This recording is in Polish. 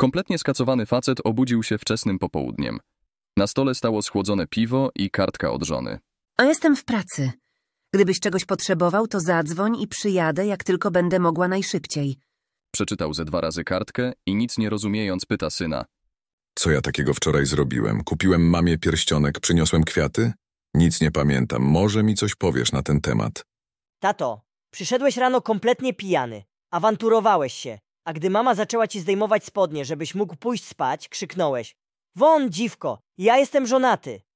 Kompletnie skacowany facet obudził się wczesnym popołudniem. Na stole stało schłodzone piwo i kartka od żony. A jestem w pracy. Gdybyś czegoś potrzebował, to zadzwoń i przyjadę, jak tylko będę mogła najszybciej. Przeczytał ze dwa razy kartkę i nic nie rozumiejąc pyta syna. Co ja takiego wczoraj zrobiłem? Kupiłem mamie pierścionek, przyniosłem kwiaty? Nic nie pamiętam. Może mi coś powiesz na ten temat. Tato, przyszedłeś rano kompletnie pijany. Awanturowałeś się. A gdy mama zaczęła ci zdejmować spodnie, żebyś mógł pójść spać, krzyknąłeś. Won, dziwko, ja jestem żonaty.